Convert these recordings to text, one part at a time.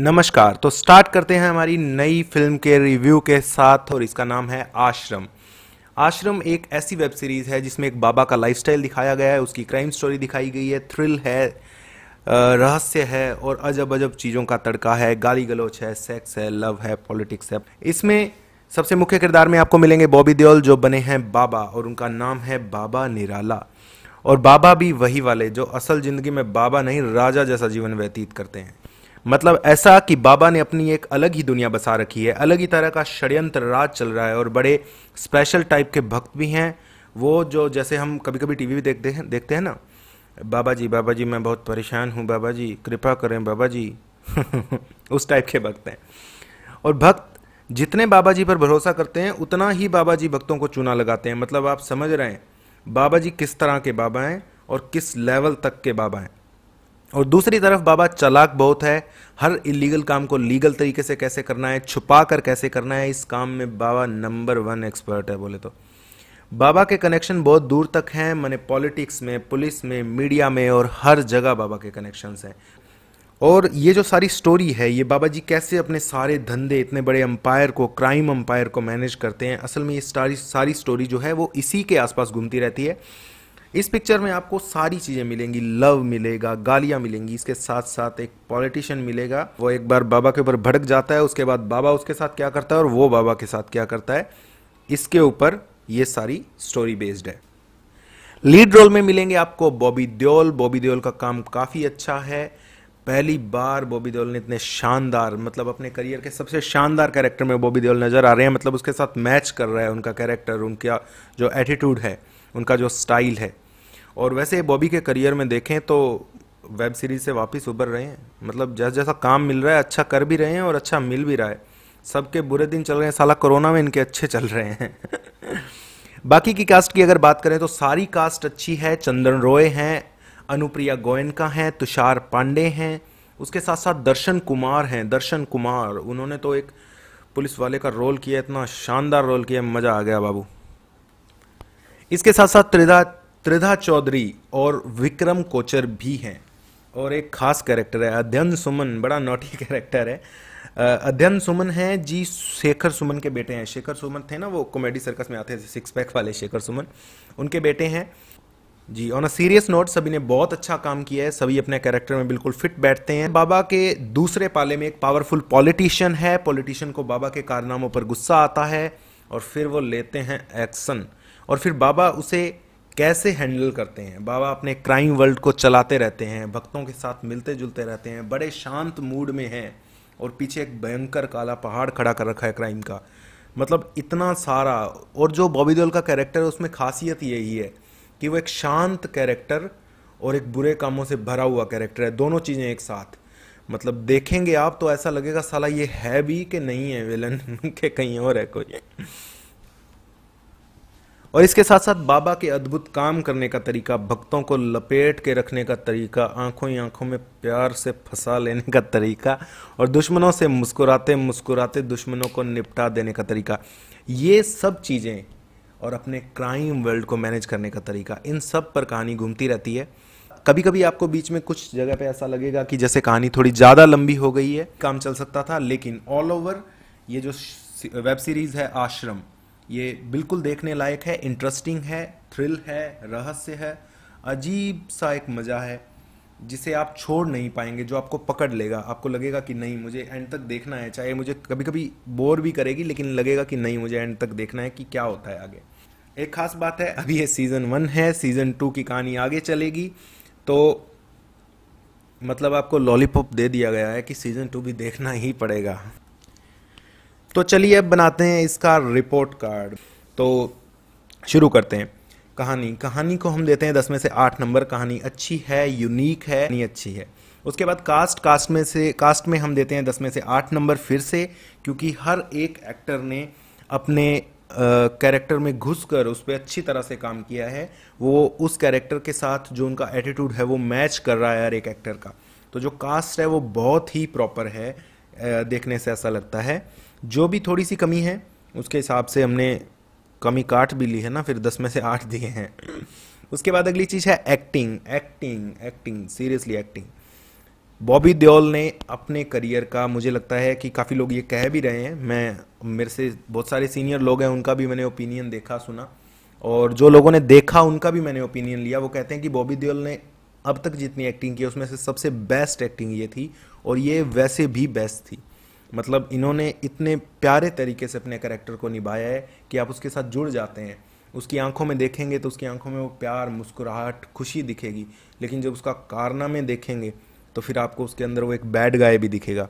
नमस्कार तो स्टार्ट करते हैं हमारी नई फिल्म के रिव्यू के साथ और इसका नाम है आश्रम आश्रम एक ऐसी वेब सीरीज़ है जिसमें एक बाबा का लाइफस्टाइल दिखाया गया है उसकी क्राइम स्टोरी दिखाई गई है थ्रिल है रहस्य है और अजब अजब चीज़ों का तड़का है गाली गलोच है सेक्स है लव है पॉलिटिक्स है इसमें सबसे मुख्य किरदार में आपको मिलेंगे बॉबी देओल जो बने हैं बाबा और उनका नाम है बाबा निराला और बाबा भी वही वाले जो असल ज़िंदगी में बाबा नहीं राजा जैसा जीवन व्यतीत करते हैं मतलब ऐसा कि बाबा ने अपनी एक अलग ही दुनिया बसा रखी है अलग ही तरह का षड्यंत्र राज चल रहा है और बड़े स्पेशल टाइप के भक्त भी हैं वो जो जैसे हम कभी कभी टीवी भी देखते हैं देखते हैं ना बाबा जी बाबा जी मैं बहुत परेशान हूँ बाबा जी कृपा करें बाबा जी उस टाइप के भक्त हैं और भक्त जितने बाबा जी पर भरोसा करते हैं उतना ही बाबा जी भक्तों को चुना लगाते हैं मतलब आप समझ रहे हैं बाबा जी किस तरह के बाबा हैं और किस लेवल तक के बाबा हैं और दूसरी तरफ बाबा चलाक बहुत है हर इलीगल काम को लीगल तरीके से कैसे करना है छुपा कर कैसे करना है इस काम में बाबा नंबर वन एक्सपर्ट है बोले तो बाबा के कनेक्शन बहुत दूर तक हैं मैंने पॉलिटिक्स में पुलिस में मीडिया में और हर जगह बाबा के कनेक्शंस हैं और ये जो सारी स्टोरी है ये बाबा जी कैसे अपने सारे धंधे इतने बड़े अंपायर को क्राइम अंपायर को मैनेज करते हैं असल में ये सारी सारी स्टोरी जो है वो इसी के आसपास घूमती रहती है इस पिक्चर में आपको सारी चीज़ें मिलेंगी लव मिलेगा गालियाँ मिलेंगी इसके साथ साथ एक पॉलिटिशियन मिलेगा वो एक बार बाबा के ऊपर भड़क जाता है उसके बाद बाबा उसके साथ क्या करता है और वो बाबा के साथ क्या करता है इसके ऊपर ये सारी स्टोरी बेस्ड है लीड रोल में मिलेंगे आपको बॉबी देओल बॉबी देओल का काम काफ़ी अच्छा है पहली बार बॉबी देओल ने इतने शानदार मतलब अपने करियर के सबसे शानदार कैरेक्टर में बॉबी देओल नज़र आ रहे हैं मतलब उसके साथ मैच कर रहा है उनका कैरेक्टर उनका जो एटीट्यूड है उनका जो स्टाइल है और वैसे बॉबी के करियर में देखें तो वेब सीरीज से वापस उभर रहे हैं मतलब जैसा जैसा काम मिल रहा है अच्छा कर भी रहे हैं और अच्छा मिल भी रहा है सबके बुरे दिन चल रहे हैं साला कोरोना में इनके अच्छे चल रहे हैं बाकी की कास्ट की अगर बात करें तो सारी कास्ट अच्छी है चंदन रॉय हैं अनुप्रिया गोयनका हैं तुषार पांडे हैं उसके साथ साथ दर्शन कुमार हैं दर्शन कुमार उन्होंने तो एक पुलिस वाले का रोल किया इतना शानदार रोल किया मज़ा आ गया बाबू इसके साथ साथ त्रिधा त्रिधा चौधरी और विक्रम कोचर भी हैं और एक खास कैरेक्टर है अध्ययन सुमन बड़ा नोटी कैरेक्टर है अध्ययन सुमन है जी शेखर सुमन के बेटे हैं शेखर सुमन थे ना वो कॉमेडी सर्कस में आते थे सिक्स पैक वाले शेखर सुमन उनके बेटे हैं जी ऑन अ सीरियस नोट सभी ने बहुत अच्छा काम किया है सभी अपने कैरेक्टर में बिल्कुल फिट बैठते हैं बाबा के दूसरे पाले में एक पावरफुल पॉलिटिशियन है पॉलिटिशियन को बाबा के कारनामों पर गुस्सा आता है और फिर वो लेते हैं एक्शन और फिर बाबा उसे कैसे हैंडल करते हैं बाबा अपने क्राइम वर्ल्ड को चलाते रहते हैं भक्तों के साथ मिलते जुलते रहते हैं बड़े शांत मूड में हैं और पीछे एक भयंकर काला पहाड़ खड़ा कर रखा है क्राइम का मतलब इतना सारा और जो बॉबी देओल का कैरेक्टर है उसमें खासियत यही है कि वो एक शांत कैरेक्टर और एक बुरे कामों से भरा हुआ कैरेक्टर है दोनों चीज़ें एक साथ मतलब देखेंगे आप तो ऐसा लगेगा साला ये है भी कि नहीं है विलन के कहीं और है कोई और इसके साथ साथ बाबा के अद्भुत काम करने का तरीका भक्तों को लपेट के रखने का तरीका आंखों ही आंखों में प्यार से फंसा लेने का तरीका और दुश्मनों से मुस्कुराते मुस्कुराते दुश्मनों को निपटा देने का तरीका ये सब चीज़ें और अपने क्राइम वर्ल्ड को मैनेज करने का तरीका इन सब पर कहानी घूमती रहती है कभी कभी आपको बीच में कुछ जगह पे ऐसा लगेगा कि जैसे कहानी थोड़ी ज़्यादा लंबी हो गई है काम चल सकता था लेकिन ऑल ओवर ये जो वेब सीरीज़ है आश्रम ये बिल्कुल देखने लायक है इंटरेस्टिंग है थ्रिल है रहस्य है अजीब सा एक मज़ा है जिसे आप छोड़ नहीं पाएंगे जो आपको पकड़ लेगा आपको लगेगा कि नहीं मुझे एंड तक देखना है चाहे मुझे कभी कभी बोर भी करेगी लेकिन लगेगा कि नहीं मुझे एंड तक देखना है कि क्या होता है आगे एक ख़ास बात है अभी ये सीज़न वन है सीज़न टू की कहानी आगे चलेगी तो मतलब आपको लॉलीपॉप दे दिया गया है कि सीज़न टू भी देखना ही पड़ेगा तो चलिए अब बनाते हैं इसका रिपोर्ट कार्ड तो शुरू करते हैं कहानी कहानी को हम देते हैं दस में से आठ नंबर कहानी अच्छी है यूनिक है नहीं अच्छी है उसके बाद कास्ट कास्ट में से कास्ट में हम देते हैं दस में से आठ नंबर फिर से क्योंकि हर एक एक्टर ने अपने कैरेक्टर में घुस कर उस पर अच्छी तरह से काम किया है वो उस कैरेक्टर के साथ जो उनका एटीट्यूड है वो मैच कर रहा है हर एक एक्टर का तो जो कास्ट है वो बहुत ही प्रॉपर है देखने से ऐसा लगता है जो भी थोड़ी सी कमी है उसके हिसाब से हमने कमी काट भी ली है ना फिर दस में से आठ दिए हैं उसके बाद अगली चीज़ है acting acting acting seriously acting Bobby Deol ने अपने करियर का मुझे लगता है कि काफ़ी लोग ये कह भी रहे हैं मैं मेरे से बहुत सारे सीनियर लोग हैं उनका भी मैंने ओपिनियन देखा सुना और जो लोगों ने देखा उनका भी मैंने ओपिनियन लिया वो कहते हैं कि बॉबी देओल ने अब तक जितनी एक्टिंग की उसमें से सबसे बेस्ट एक्टिंग ये थी और ये वैसे भी बेस्ट थी मतलब इन्होंने इतने प्यारे तरीके से अपने करेक्टर को निभाया है कि आप उसके साथ जुड़ जाते हैं उसकी आंखों में देखेंगे तो उसकी आंखों में वो प्यार मुस्कुराहट खुशी दिखेगी लेकिन जब उसका कारना में देखेंगे तो फिर आपको उसके अंदर वो एक बैड गाय भी दिखेगा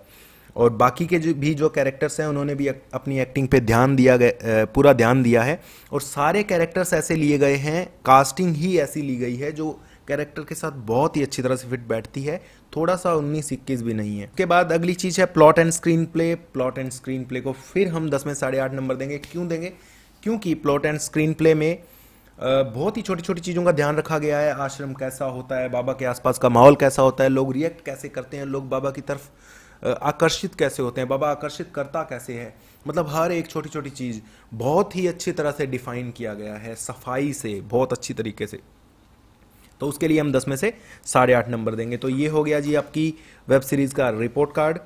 और बाकी के जो भी जो कैरेक्टर्स हैं उन्होंने भी अपनी एक्टिंग पे ध्यान दिया गया पूरा ध्यान दिया है और सारे कैरेक्टर्स ऐसे लिए गए हैं कास्टिंग ही ऐसी ली गई है जो कैरेक्टर के साथ बहुत ही अच्छी तरह से फिट बैठती है थोड़ा सा उन्नीस इक्कीस भी नहीं है उसके बाद अगली चीज़ है plot and screenplay plot and screenplay को फिर हम दस में साढ़े आठ नंबर देंगे क्यों देंगे क्योंकि प्लॉट एंड स्क्रीन प्ले में बहुत ही छोटी छोटी चीज़ों का ध्यान रखा गया है आश्रम कैसा होता है बाबा के आसपास का माहौल कैसा होता है लोग रिएक्ट कैसे करते हैं लोग बाबा की तरफ आकर्षित कैसे होते हैं बाबा आकर्षित करता कैसे है मतलब हर एक छोटी छोटी चीज़ बहुत ही अच्छी तरह से डिफाइन किया गया है सफाई से बहुत अच्छी तरीके से तो उसके लिए हम दस में से साढ़े आठ नंबर देंगे तो ये हो गया जी आपकी वेब सीरीज का रिपोर्ट कार्ड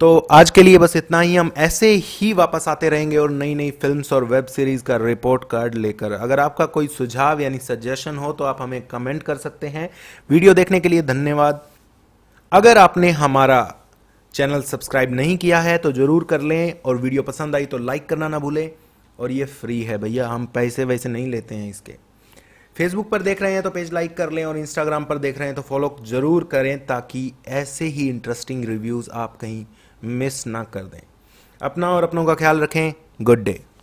तो आज के लिए बस इतना ही हम ऐसे ही वापस आते रहेंगे और नई नई फिल्म्स और वेब सीरीज का रिपोर्ट कार्ड लेकर अगर आपका कोई सुझाव यानी सजेशन हो तो आप हमें कमेंट कर सकते हैं वीडियो देखने के लिए धन्यवाद अगर आपने हमारा चैनल सब्सक्राइब नहीं किया है तो जरूर कर लें और वीडियो पसंद आई तो लाइक करना ना भूलें और ये फ्री है भैया हम पैसे वैसे नहीं लेते हैं इसके फेसबुक पर देख रहे हैं तो पेज लाइक कर लें और इंस्टाग्राम पर देख रहे हैं तो फॉलो ज़रूर करें ताकि ऐसे ही इंटरेस्टिंग रिव्यूज़ आप कहीं मिस ना कर दें अपना और अपनों का ख्याल रखें गुड डे